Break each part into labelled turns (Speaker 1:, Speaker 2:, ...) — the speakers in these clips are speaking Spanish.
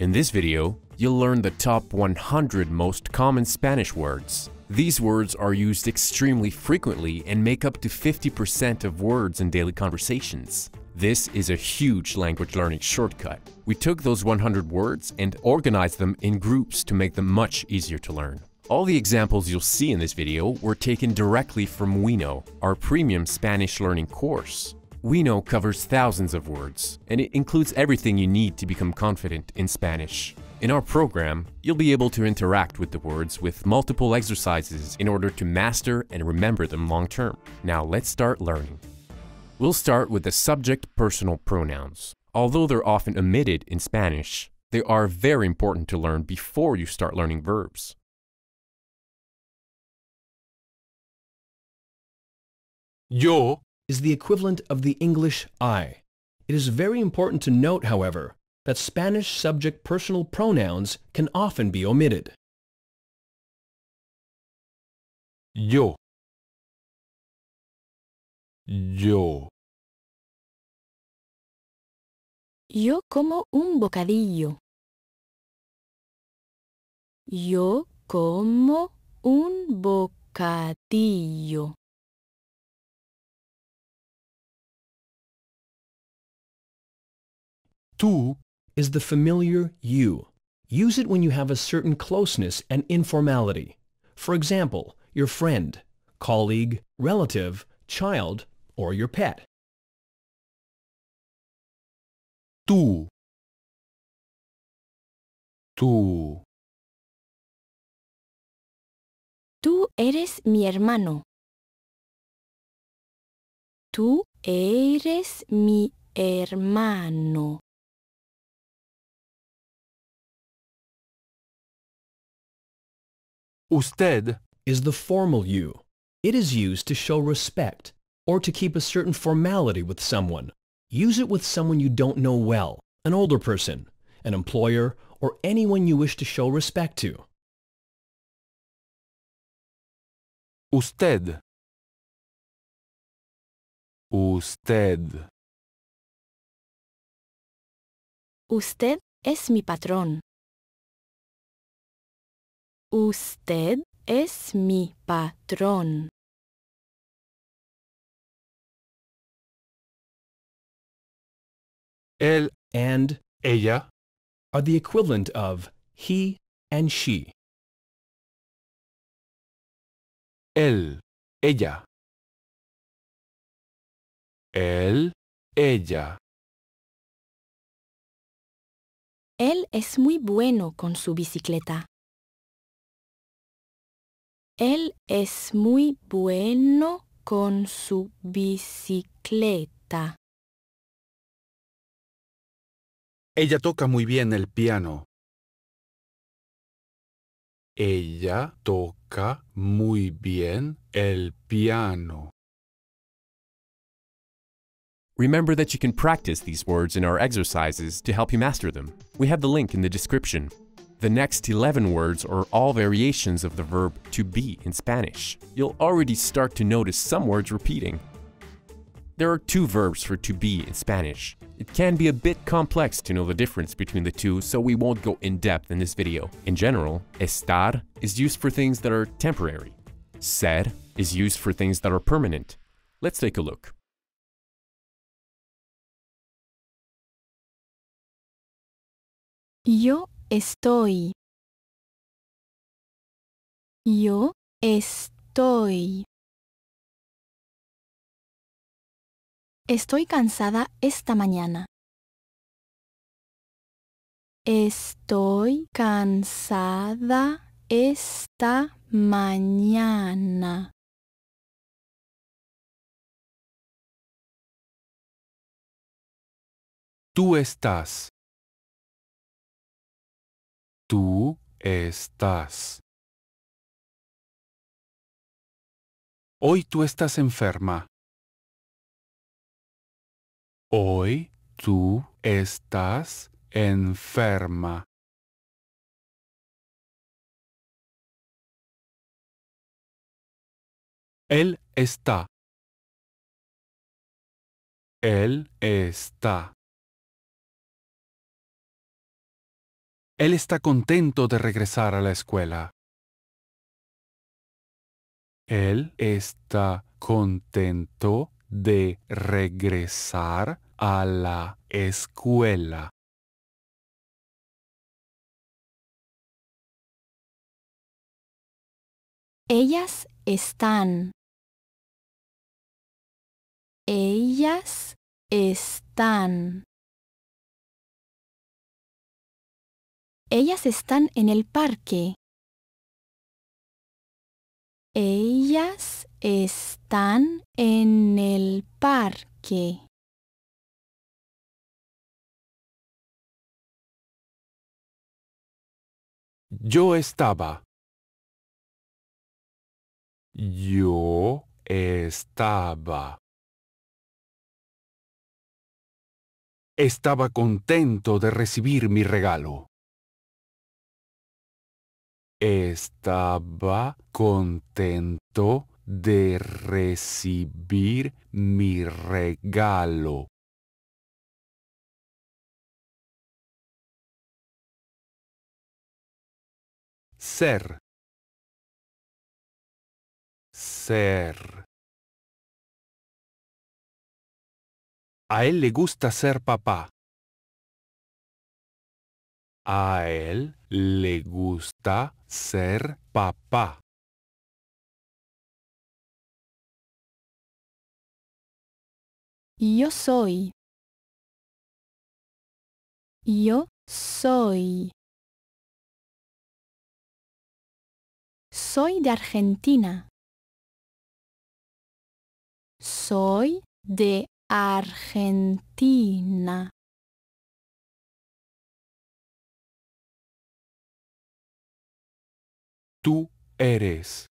Speaker 1: In this video, you'll learn the top 100 most common Spanish words. These words are used extremely frequently and make up to 50% of words in daily conversations. This is a huge language learning shortcut. We took those 100 words and organized them in groups to make them much easier to learn. All the examples you'll see in this video were taken directly from Wino, our premium Spanish learning course. Wino covers thousands of words, and it includes everything you need to become confident in Spanish. In our program, you'll be able to interact with the words with multiple exercises in order to master and remember them long term. Now let's start learning. We'll start with the subject personal pronouns. Although they're often omitted in Spanish, they are very important to learn before you start learning verbs.
Speaker 2: Yo is the equivalent
Speaker 3: of the English I. It is very important to note, however, that Spanish subject personal pronouns can often be omitted.
Speaker 2: Yo. Yo. Yo como un bocadillo. Yo como un bocadillo.
Speaker 3: tu is the familiar you. Use it when you have a certain closeness and informality. For example, your friend, colleague, relative, child, or your pet.
Speaker 2: Tu Tu Tú eres mi hermano. Tú eres mi hermano. Usted
Speaker 3: is the formal you. It is used to show respect or to keep a certain formality with someone. Use it with someone you don't know well, an older person, an employer, or anyone you wish to show respect to.
Speaker 2: Usted. Usted. Usted es mi patrón. Usted es mi patrón. Él and ella are the equivalent of he and she. Él, ella. Él, ella. Él es muy bueno con su bicicleta.
Speaker 4: Él es muy bueno con su bicicleta.
Speaker 2: Ella toca muy bien el piano. Ella toca
Speaker 1: muy bien el piano. Remember that you can practice these words in our exercises to help you master them. We have the link in the description. The next 11 words are all variations of the verb to be in Spanish. You'll already start to notice some words repeating. There are two verbs for to be in Spanish. It can be a bit complex to know the difference between the two, so we won't go in depth in this video. In general, estar is used for things that are temporary. Ser is used for things that are permanent. Let's take a look.
Speaker 2: Yo estoy. Yo estoy. Estoy cansada esta mañana.
Speaker 4: Estoy cansada esta
Speaker 2: mañana. Tú estás tú estás. Hoy tú estás enferma. Hoy tú estás enferma. Él está. Él está. Él está contento de regresar a la escuela.
Speaker 5: Él está contento de
Speaker 2: regresar a la escuela. Ellas están. Ellas están. Ellas están en el parque.
Speaker 4: Ellas están en el parque.
Speaker 2: Yo estaba. Yo estaba. Estaba contento de recibir mi regalo estaba contento de recibir mi regalo. Ser. Ser. A él le gusta ser papá. A él le gusta ser papá. Yo soy. Yo soy. Soy de Argentina. Soy de Argentina. tú eres.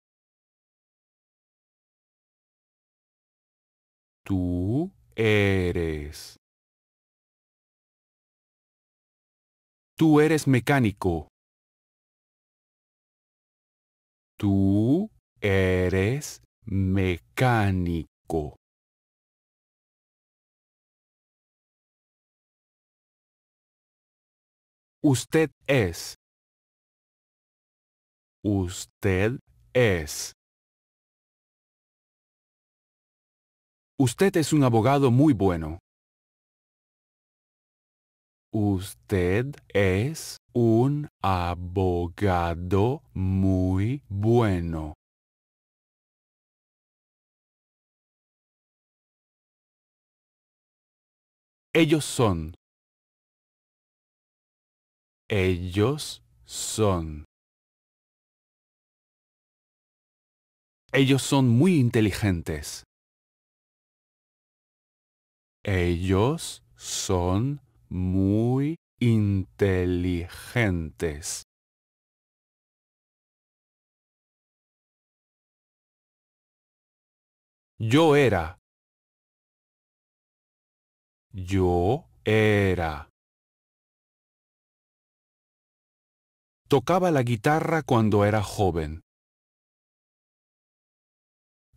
Speaker 2: Tú eres. Tú eres mecánico. Tú eres mecánico. Usted es. Usted es. Usted es un abogado muy bueno. Usted es un abogado muy bueno. Ellos son. Ellos son. Ellos son muy inteligentes. Ellos son muy inteligentes. Yo era. Yo era. Tocaba la guitarra cuando era joven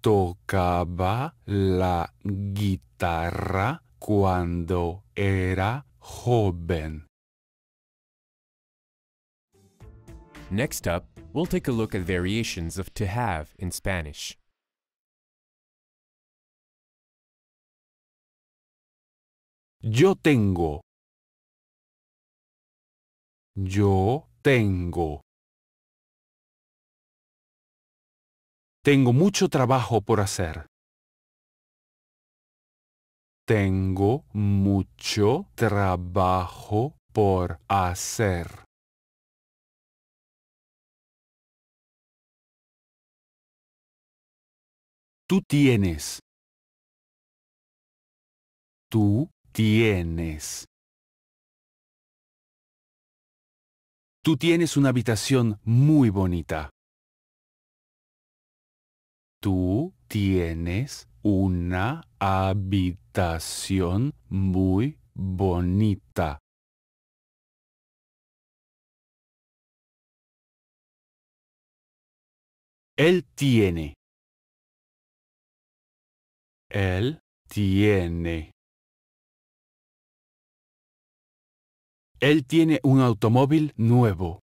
Speaker 5: tocaba la guitarra
Speaker 1: cuando era joven. Next up, we'll take a look at variations of to have
Speaker 2: in Spanish. Yo tengo. Yo tengo. Tengo mucho trabajo por hacer. Tengo mucho trabajo por hacer. Tú tienes. Tú tienes. Tú tienes una habitación muy bonita
Speaker 5: tú tienes una habitación
Speaker 2: muy bonita. Él tiene. Él tiene. Él tiene un automóvil nuevo.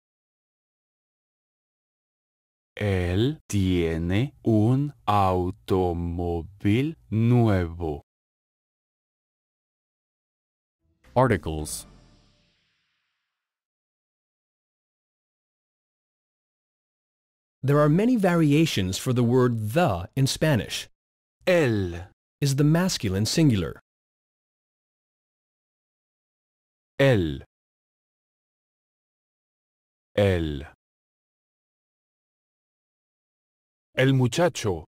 Speaker 2: Él tiene un automóvil nuevo. Articles There are many variations for the word the in Spanish. El is the masculine singular. El. El. El muchacho.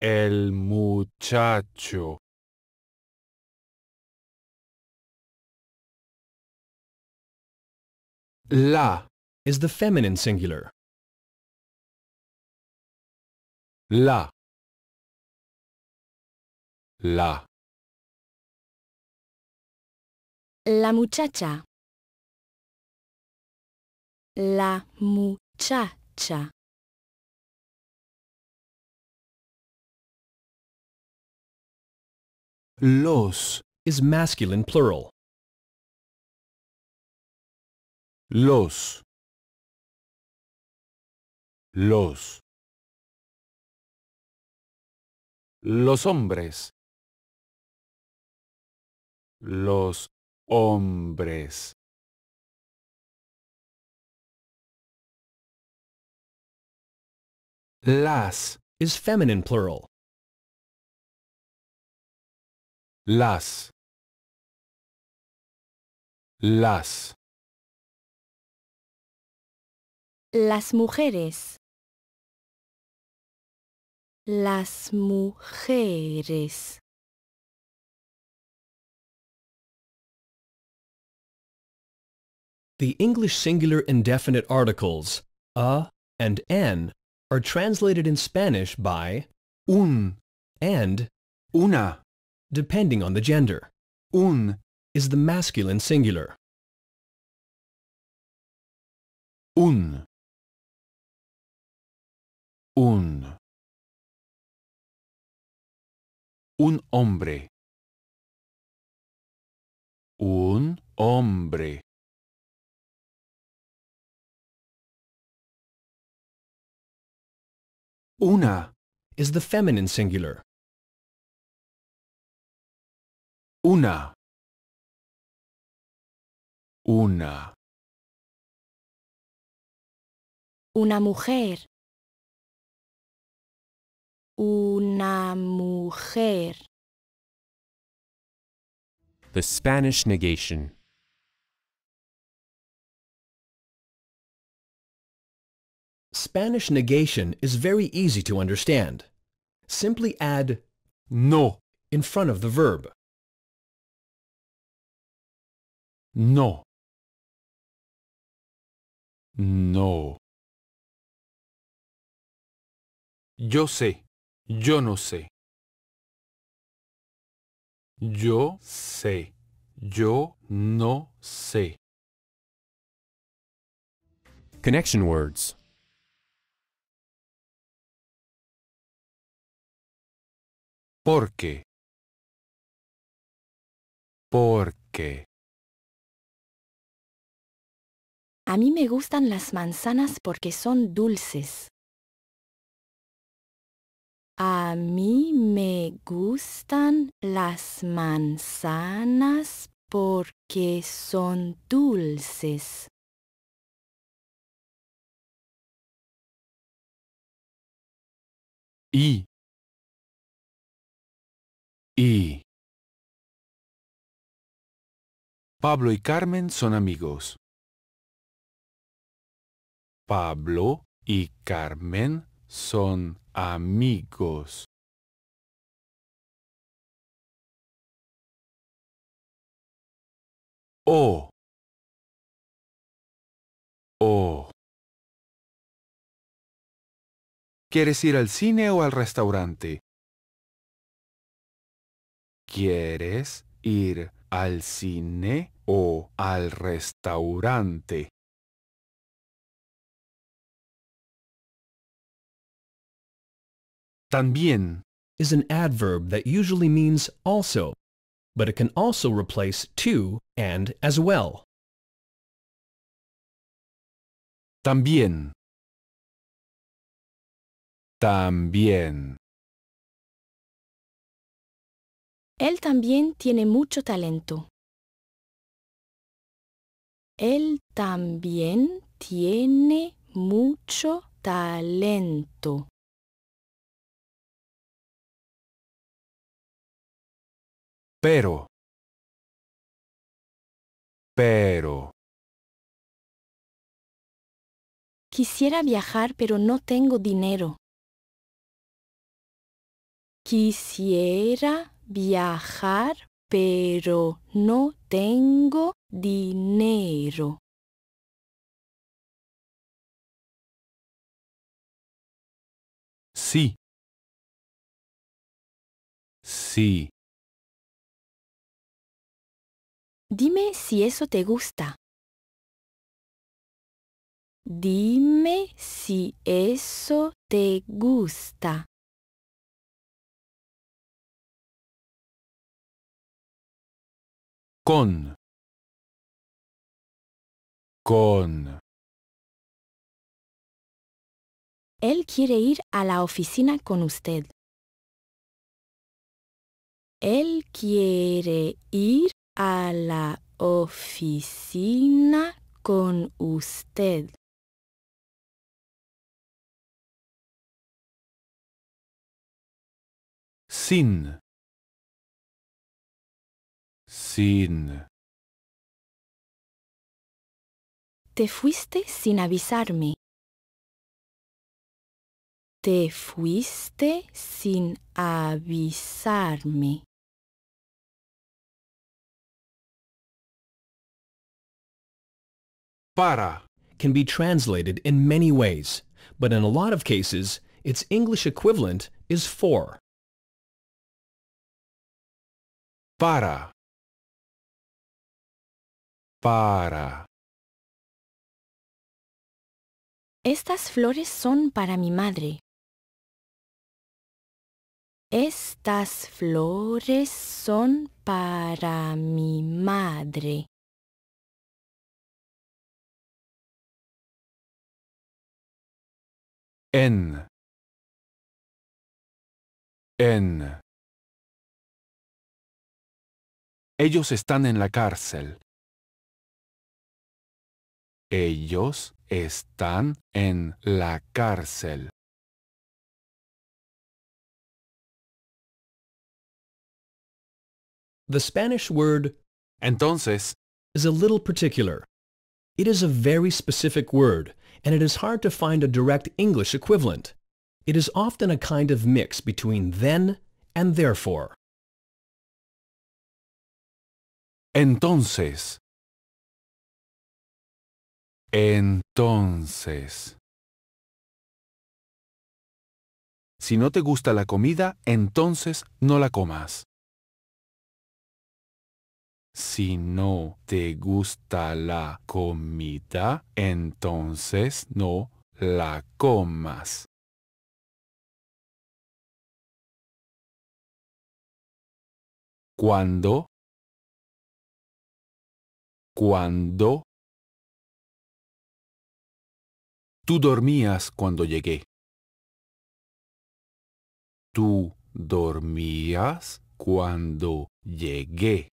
Speaker 2: El muchacho. La is the feminine singular. La. La. La muchacha. La mucha Los is masculine plural. Los. Los. Los hombres. Los hombres. Las is feminine plural. Las. Las. Las mujeres. Las mujeres.
Speaker 3: The English singular indefinite articles a and n are translated in Spanish by un and una, depending on the gender. Un is the masculine singular.
Speaker 2: Un. Un. Un hombre. Un hombre. Una is the feminine singular. Una. Una. Una mujer. Una mujer. The Spanish negation. Spanish
Speaker 3: negation is very easy to understand. Simply add no in front of the verb. No.
Speaker 2: No. Yo sé. Yo no sé. Yo sé. Yo no sé. Connection words. Porque. Porque. A mí me gustan las manzanas porque son dulces.
Speaker 4: A mí me gustan las manzanas porque son
Speaker 2: dulces. Y y Pablo y Carmen son amigos. Pablo y Carmen son amigos. O. O. ¿Quieres ir al cine o al restaurante? ¿Quieres ir al cine o al restaurante?
Speaker 3: También is an adverb that usually means also, but it can also replace to and as well.
Speaker 2: También. También. Él también tiene mucho talento.
Speaker 4: Él también tiene mucho
Speaker 2: talento. Pero. Pero. Quisiera viajar, pero no tengo dinero. Quisiera
Speaker 4: viajar, pero no tengo dinero.
Speaker 2: Sí. Sí. Dime si eso te gusta. Dime si eso te gusta. con con Él quiere ir a la oficina con usted.
Speaker 4: Él quiere ir a la oficina
Speaker 2: con usted. Sin sin... Te fuiste sin avisarme. Te fuiste sin avisarme.
Speaker 3: Para can be translated in many ways, but in a lot of cases, its English equivalent is for.
Speaker 2: Para para. Estas flores son para mi madre. Estas
Speaker 4: flores
Speaker 2: son para mi madre. En. En. Ellos están en la cárcel. Ellos están en la cárcel.
Speaker 3: The Spanish word entonces is a little particular. It is a very specific word, and it is hard to find a direct English equivalent. It is often a kind of mix between then and therefore.
Speaker 2: Entonces Entonces. Si no te gusta la comida, entonces no la comas.
Speaker 5: Si no te gusta
Speaker 2: la comida, entonces no la comas. Cuando, cuando Tú dormías cuando llegué. Tú dormías cuando llegué.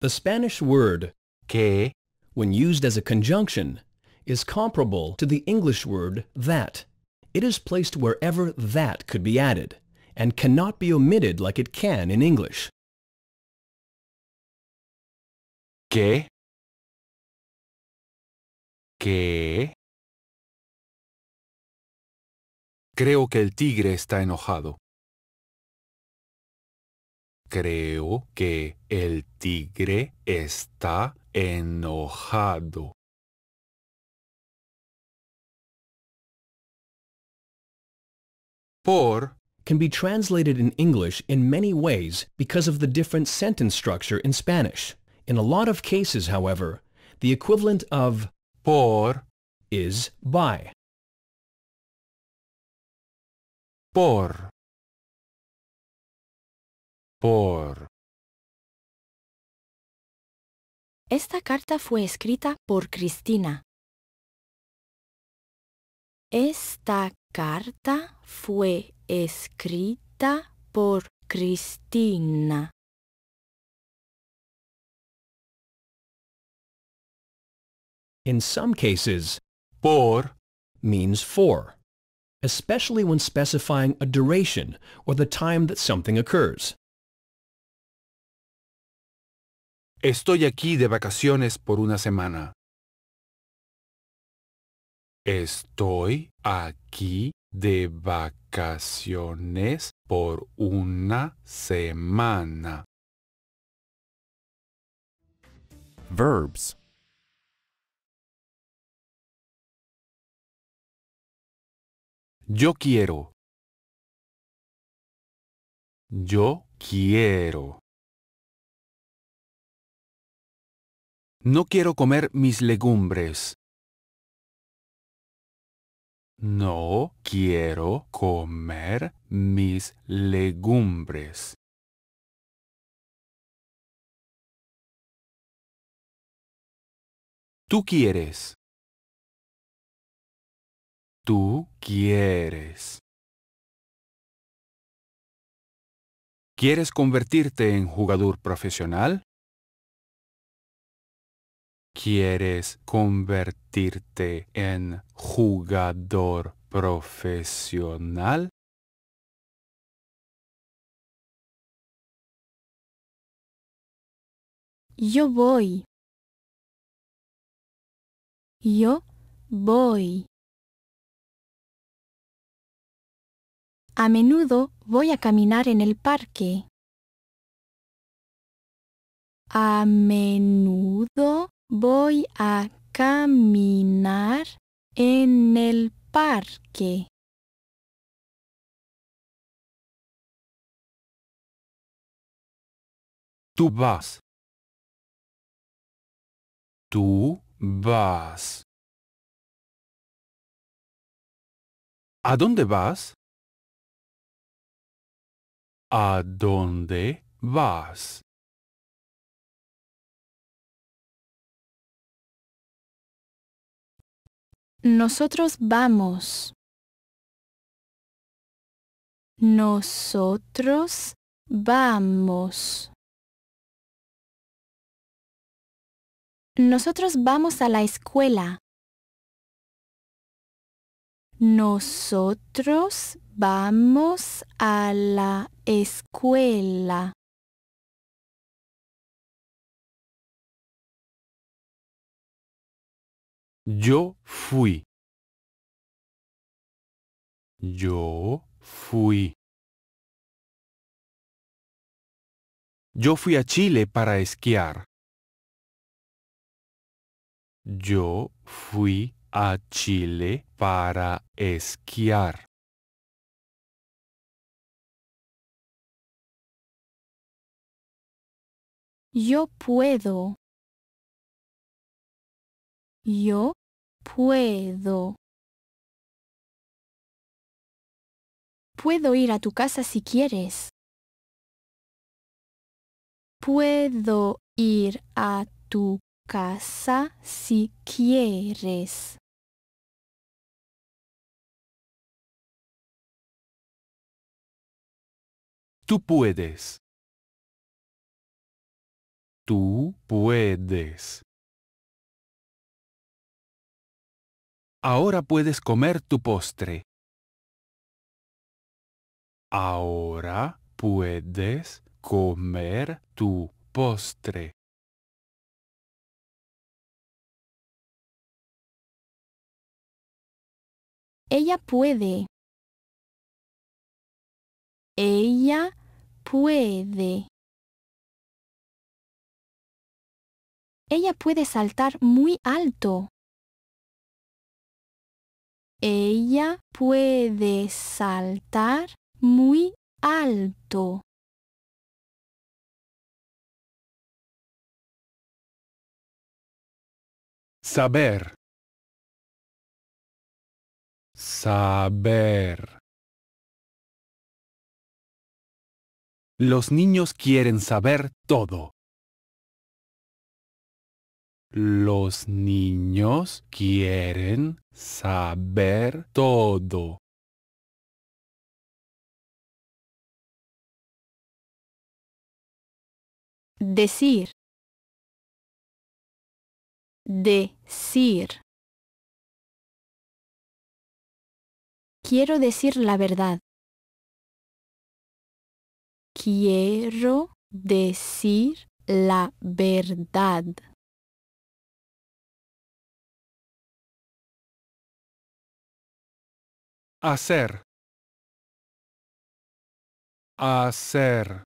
Speaker 3: The Spanish word que, when used as a conjunction, is comparable to the English word that. It is placed wherever that could be added, and cannot be omitted like it can in
Speaker 2: English. ¿Qué? Creo que el tigre está enojado. Creo que el tigre está enojado.
Speaker 3: Por can be translated in English in many ways because of the different sentence structure in Spanish. In a lot of cases, however, the equivalent of por is by.
Speaker 2: Por. Por. Esta carta fue escrita por Cristina. Esta
Speaker 4: carta fue escrita por Cristina.
Speaker 3: In some cases, por means for, especially when specifying a duration or the time that something occurs. Estoy aquí de vacaciones por una semana.
Speaker 2: Estoy aquí
Speaker 5: de vacaciones por una semana.
Speaker 2: Verbs Yo quiero. Yo quiero. No quiero comer mis legumbres. No quiero comer mis legumbres. Tú quieres. Tú quieres. ¿Quieres convertirte en jugador profesional?
Speaker 5: ¿Quieres convertirte en jugador
Speaker 2: profesional? Yo voy. Yo voy. A menudo voy a caminar en el parque.
Speaker 4: A menudo voy
Speaker 2: a caminar en el parque. Tú vas. Tú vas. ¿A dónde vas? ¿A dónde vas? Nosotros vamos. Nosotros vamos. Nosotros vamos a la escuela.
Speaker 4: Nosotros vamos a la escuela.
Speaker 2: Yo fui. Yo fui. Yo fui a Chile para esquiar. Yo fui a Chile para esquiar. Yo puedo. Yo puedo. Puedo ir a tu casa si quieres.
Speaker 4: Puedo ir a tu casa
Speaker 2: si quieres. Tú puedes. Tú puedes. Ahora puedes comer tu postre. Ahora puedes comer tu postre. Ella puede. Ella puede. Ella puede saltar muy alto. Ella puede saltar muy alto. Saber. Saber. Los niños quieren saber todo. Los niños quieren saber todo. Decir. Decir. Quiero decir la verdad. Quiero decir la verdad. Hacer. Hacer.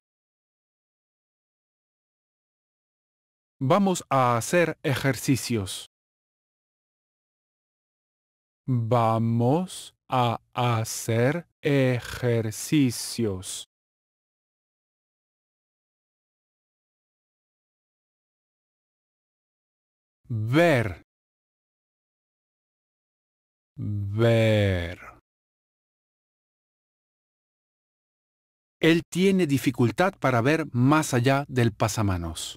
Speaker 2: Vamos a hacer ejercicios. Vamos a hacer ejercicios. ver ver Él tiene dificultad para ver más allá del pasamanos.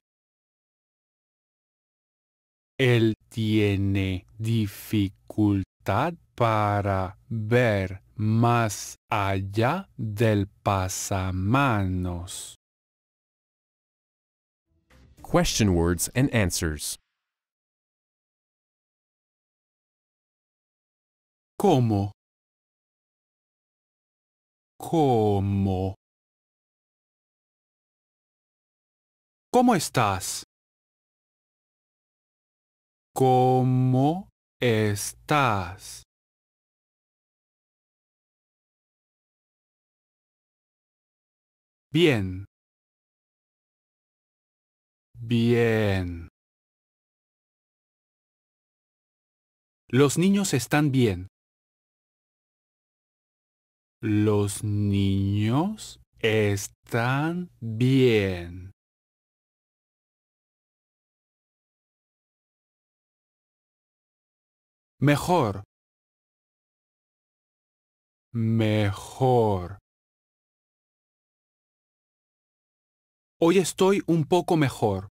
Speaker 2: Él
Speaker 5: tiene dificultad para ver más allá del pasamanos.
Speaker 2: Question words and answers. ¿Cómo? ¿Cómo? ¿Cómo estás? ¿Cómo estás? Bien. Bien. Los niños están bien. Los niños están bien. Mejor. Mejor. Hoy estoy un poco mejor.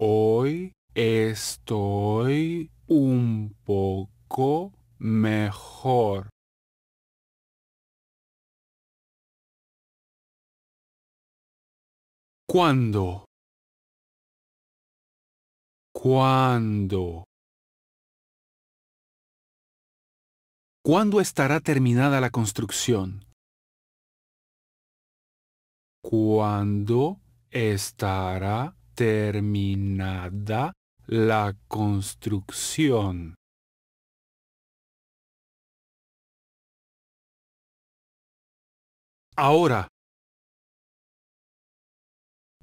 Speaker 2: Hoy estoy un poco mejor ¿Cuándo? ¿Cuándo? ¿Cuándo estará terminada la construcción?
Speaker 5: ¿Cuándo estará terminada
Speaker 2: la construcción? Ahora.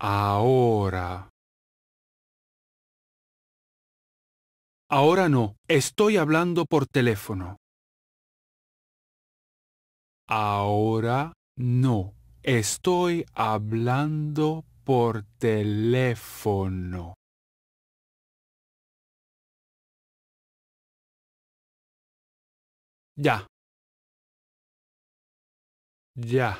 Speaker 2: Ahora. Ahora no, estoy hablando por teléfono. Ahora no,
Speaker 5: estoy
Speaker 2: hablando por teléfono. Ya, ya.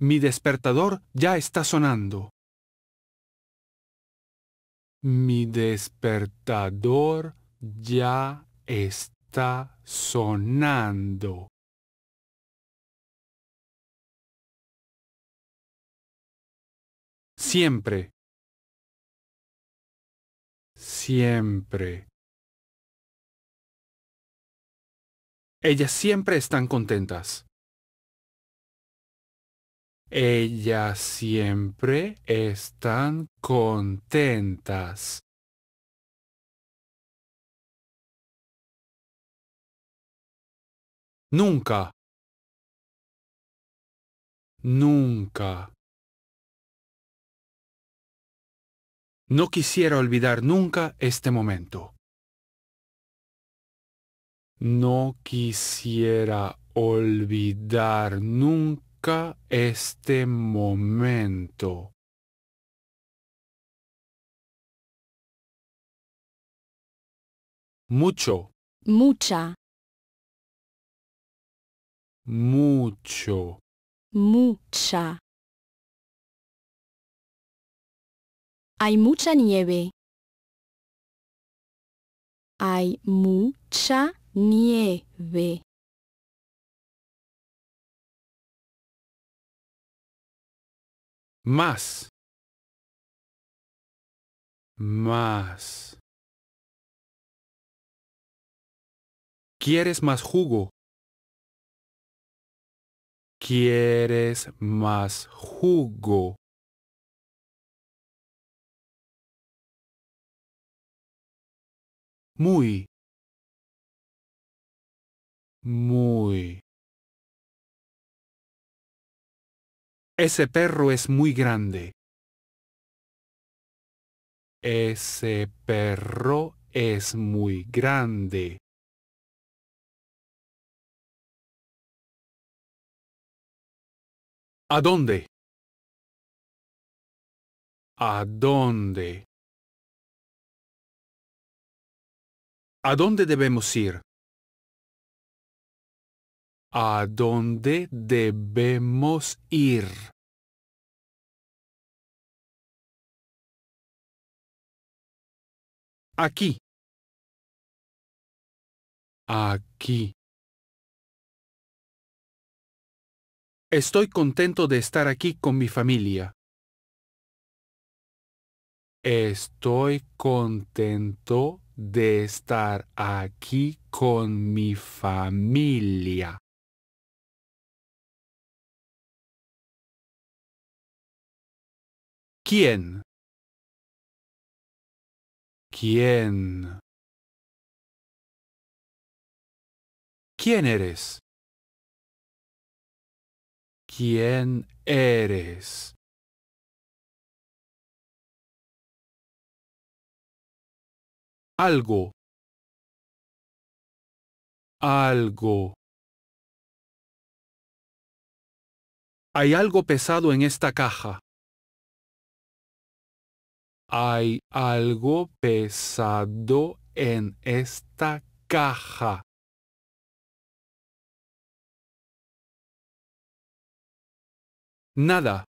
Speaker 2: Mi despertador ya está sonando. Mi despertador ya está sonando. Siempre. Siempre. Ellas siempre están contentas. Ellas siempre están contentas. Nunca. Nunca. No quisiera olvidar nunca este momento.
Speaker 5: No quisiera olvidar
Speaker 2: nunca este momento. Mucho. Mucha. Mucho. Mucha. Hay mucha nieve. Hay mucha nieve más más ¿Quieres más jugo? ¿Quieres más jugo? Muy muy. Ese perro es muy grande. Ese perro es muy grande. ¿A dónde? ¿A dónde? ¿A dónde debemos ir? ¿A dónde debemos ir? Aquí. Aquí. Estoy contento de estar aquí con mi familia.
Speaker 5: Estoy contento de estar
Speaker 2: aquí con mi familia. ¿Quién? ¿Quién? ¿Quién eres? ¿Quién eres? Algo. Algo. Hay algo pesado en esta caja. Hay algo pesado en esta caja. Nada.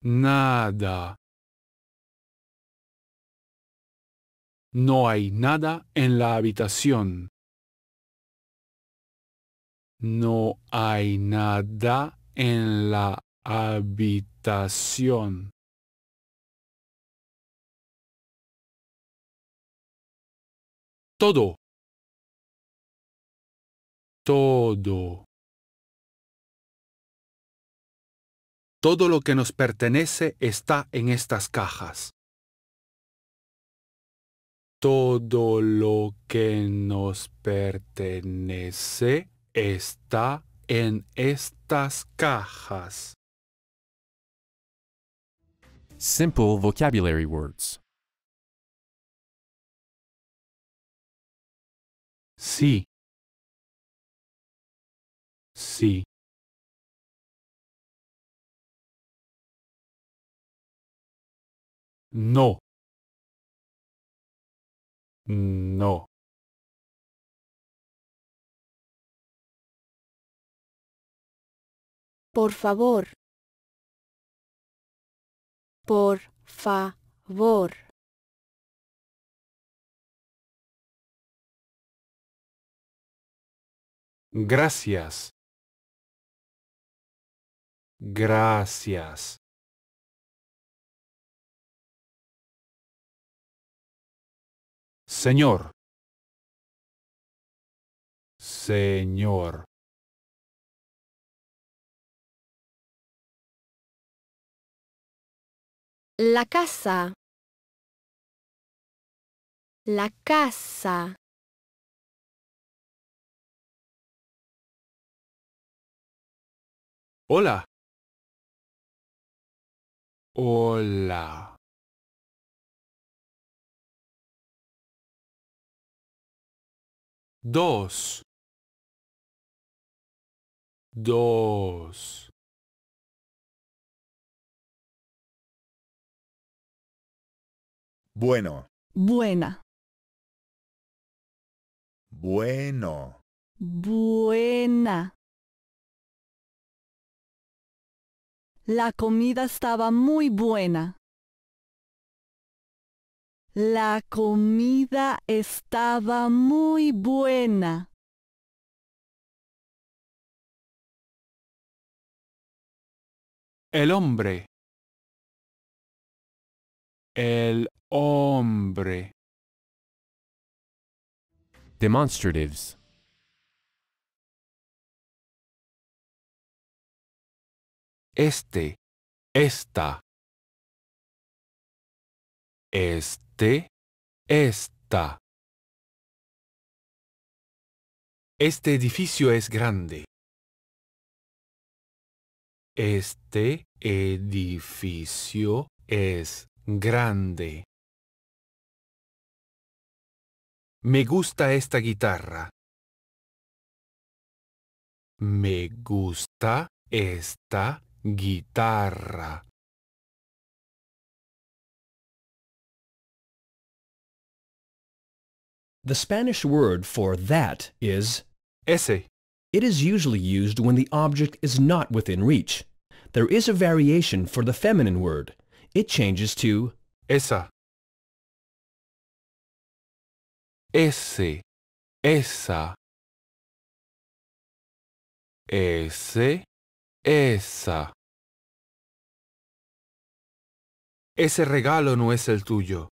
Speaker 2: Nada. No hay nada en la habitación. No hay nada en la habitación. todo todo todo lo que nos pertenece está en estas cajas
Speaker 5: todo lo que nos pertenece está en estas cajas.
Speaker 1: Simple vocabulary words.
Speaker 2: Sí. Sí. No. No. Por favor. Por favor. Gracias. Gracias. Señor. Señor. La casa. La casa. Hola. Hola. Dos. Dos. Bueno. Buena. Bueno. Buena. La comida estaba muy buena. La comida estaba muy buena. El hombre. El hombre. Demonstratives. este, esta. Este, esta. Este edificio es grande. Este edificio es grande. Me gusta esta guitarra. Me gusta esta guitarra
Speaker 3: The Spanish word for that is ese. It is usually used when the object is not within reach. There is a variation for the feminine word. It changes to esa.
Speaker 2: Ese, esa. Ese, esa. Ese regalo no es el tuyo.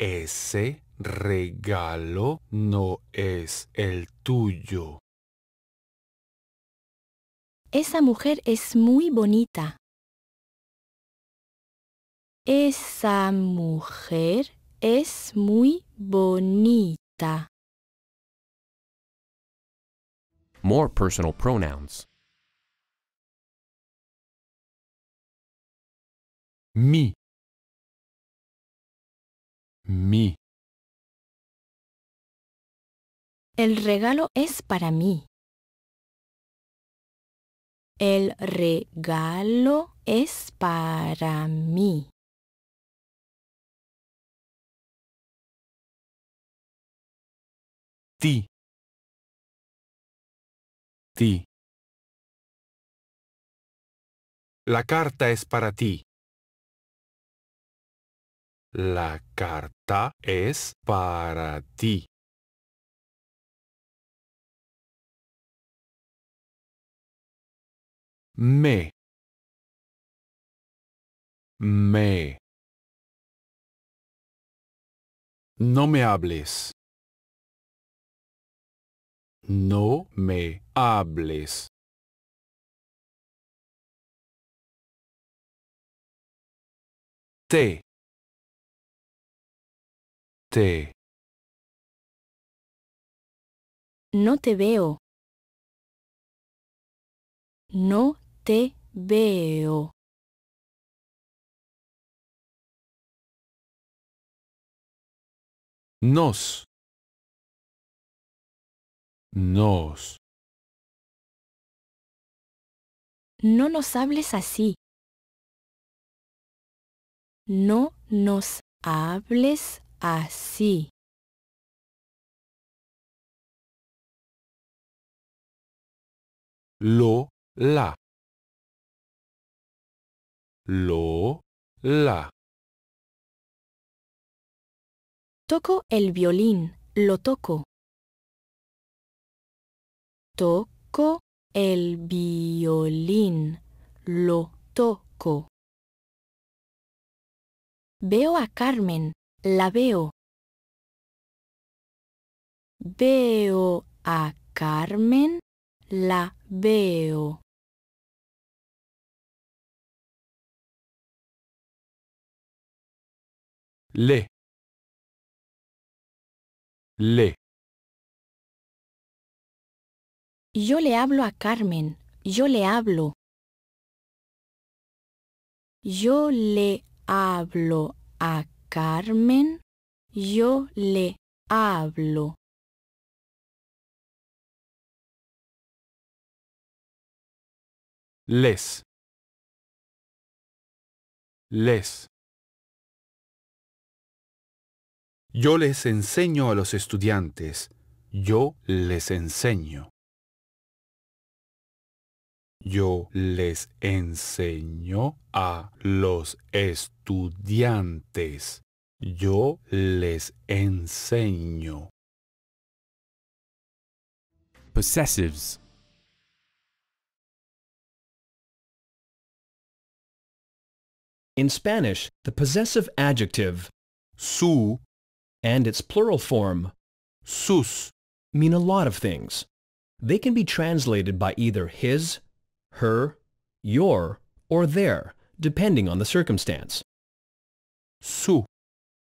Speaker 2: Ese regalo no es el tuyo. Esa mujer es muy bonita. Esa
Speaker 4: mujer es muy bonita.
Speaker 1: More personal pronouns.
Speaker 2: mi mi El regalo es para mí. El regalo es para mí. Ti. Ti. La carta es para ti. La carta es para ti. Me. Me. No me hables. No me hables. Te. Este. No te veo. No te veo. Nos. Nos. No nos hables así. No nos hables así. Lo, la. Lo, la. Toco el violín, lo toco. Toco el violín, lo toco. Veo a Carmen, la veo. Veo a Carmen. La veo. Le. Le. Yo le hablo a Carmen. Yo le hablo.
Speaker 4: Yo le hablo a
Speaker 2: Carmen, yo le hablo. Les. Les. Yo les enseño a los estudiantes. Yo
Speaker 5: les enseño. yo les enseño a los estudiantes.
Speaker 2: Yo les enseño. Possessives. In Spanish, the possessive adjective
Speaker 3: su and its plural form sus mean a lot of things. They can be translated by either his her, your, or their, depending on the circumstance. Su,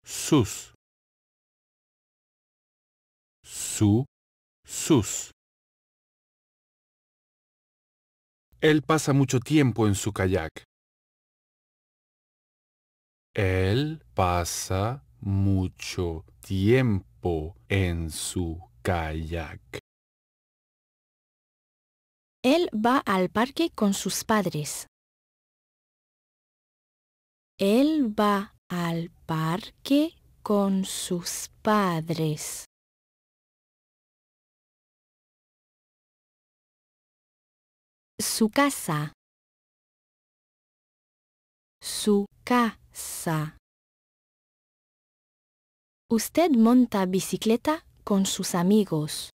Speaker 2: sus. Su, sus. Él pasa mucho tiempo en su kayak. Él pasa
Speaker 5: mucho tiempo en su kayak.
Speaker 4: Él va al parque con sus padres. Él va al parque
Speaker 2: con sus padres. Su casa. Su casa.
Speaker 4: Usted monta bicicleta con sus amigos.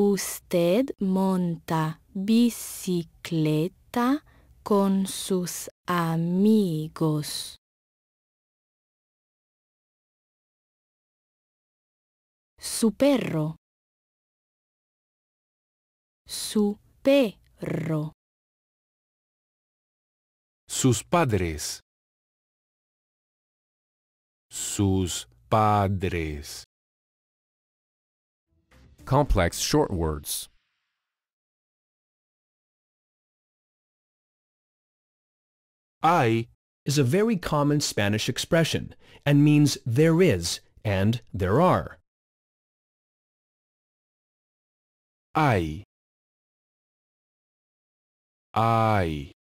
Speaker 4: Usted monta
Speaker 2: bicicleta con sus amigos. Su perro. Su perro. Sus padres. Sus padres. complex short words. I is a very common Spanish expression and means there is and there are. I I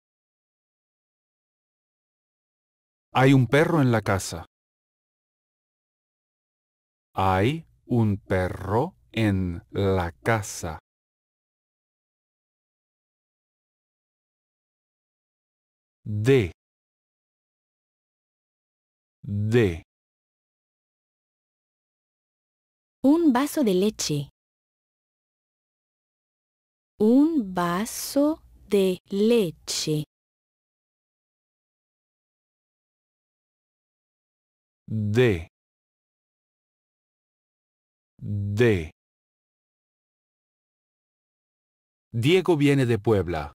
Speaker 2: Hay un perro en la casa. Hay un perro en la casa. de de un vaso de leche un vaso de leche de de Diego viene de Puebla.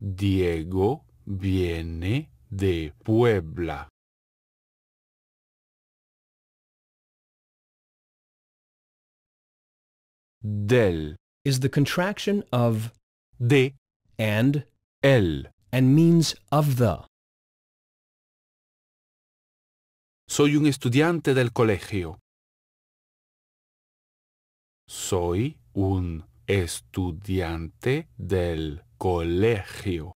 Speaker 2: Diego viene de Puebla. Del is the contraction of de and el and means of the. Soy un estudiante del colegio. Soy un estudiante del colegio.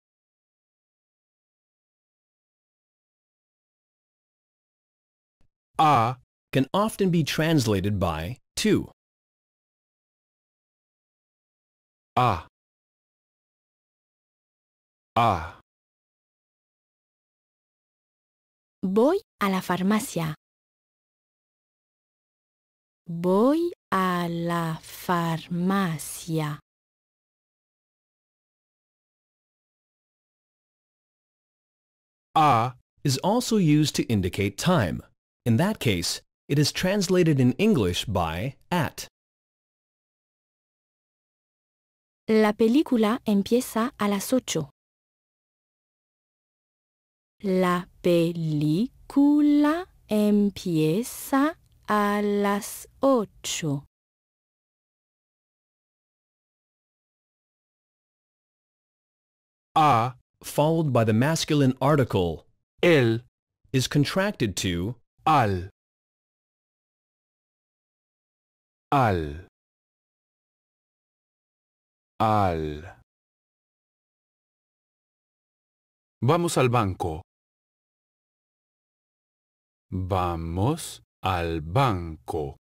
Speaker 2: A can often be translated by to. A. A. Voy a la farmacia. Voy a la farmacia.
Speaker 3: A is also used to indicate time. In that case, it is translated in English by at.
Speaker 4: La película empieza a las ocho. La película empieza
Speaker 2: a las ocho. A, followed by the masculine article, el, is contracted to al. Al. Al. Vamos al banco. Vamos al
Speaker 1: banco.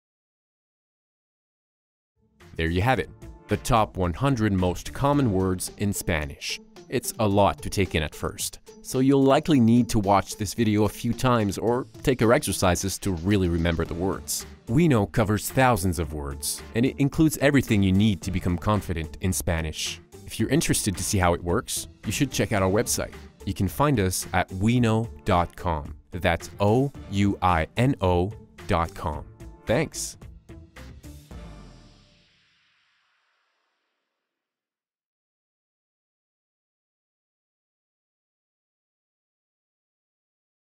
Speaker 1: There you have it, the top 100 most common words in Spanish. It's a lot to take in at first, so you'll likely need to watch this video a few times or take our exercises to really remember the words. know covers thousands of words, and it includes everything you need to become confident in Spanish. If you're interested to see how it works, you should check out our website. You can find us at wino.com. That's O U I N O Thanks.